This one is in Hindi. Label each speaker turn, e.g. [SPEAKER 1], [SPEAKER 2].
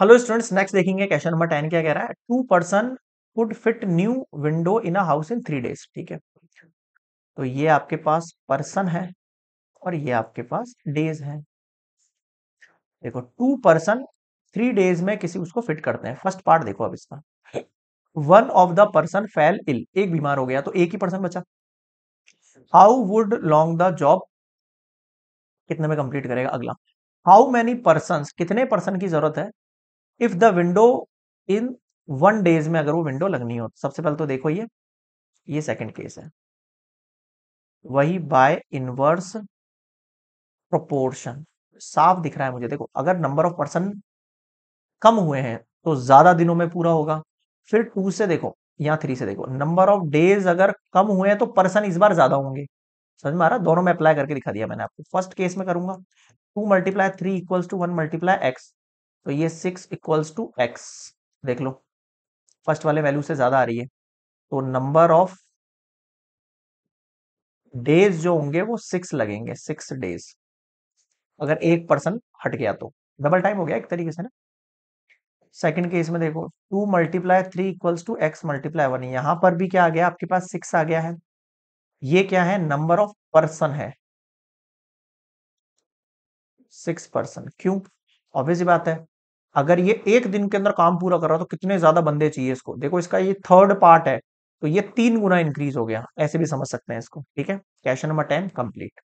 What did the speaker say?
[SPEAKER 1] हेलो स्टूडेंट्स नेक्स्ट देखेंगे क्वेश्चन नंबर टेन क्या कह रहा है two person could fit new window in a house in three days ठीक है तो ये आपके पास पर्सन है और ये आपके पास डेज है देखो टू पर्सन थ्री डेज में किसी उसको फिट करते हैं फर्स्ट पार्ट देखो अब इसका one of the person fell ill एक बीमार हो गया तो एक ही पर्सन बचा how would long the job कितने में कंप्लीट करेगा अगला हाउ मैनी पर्सन कितने पर्सन की जरूरत है if the window in one days में अगर वो विंडो लगनी हो सबसे पहले तो देखो ये ये सेकंड केस है वही बाय इनवर्स प्रोपोर्शन साफ दिख रहा है मुझे देखो अगर नंबर ऑफ पर्सन कम हुए हैं तो ज्यादा दिनों में पूरा होगा फिर टू से देखो या थ्री से देखो नंबर ऑफ डेज अगर कम हुए हैं तो पर्सन इस बार ज्यादा होंगे समझ में आ रहा दोनों में अप्लाई करके दिखा दिया मैंने आपको फर्स्ट केस में करूंगा two multiply three equals two one multiply X तो ये सिक्स इक्वल्स टू एक्स देख लो फर्स्ट वाले वैल्यू से ज़्यादा आ रही है तो नंबर ऑफ डेज जो होंगे वो सिक्स लगेंगे सिक्स डेज अगर एक पर्सन हट गया तो डबल टाइम हो गया एक तरीके से ना सेकंड केस में देखो two multiply three equals two X multiply one यहां पर भी क्या आ गया आपके पास सिक्स आ गया है ये क्या है नंबर ऑफ पर्सन है सिक्स पर्सन क्यों ऑब्वियस बात है अगर ये एक दिन के अंदर काम पूरा कर रहा तो कितने ज्यादा बंदे चाहिए इसको देखो इसका ये थर्ड पार्ट है तो ये तीन गुना इंक्रीज हो गया ऐसे भी समझ सकते हैं इसको ठीक है क्वेश्चन नंबर टेन कंप्लीट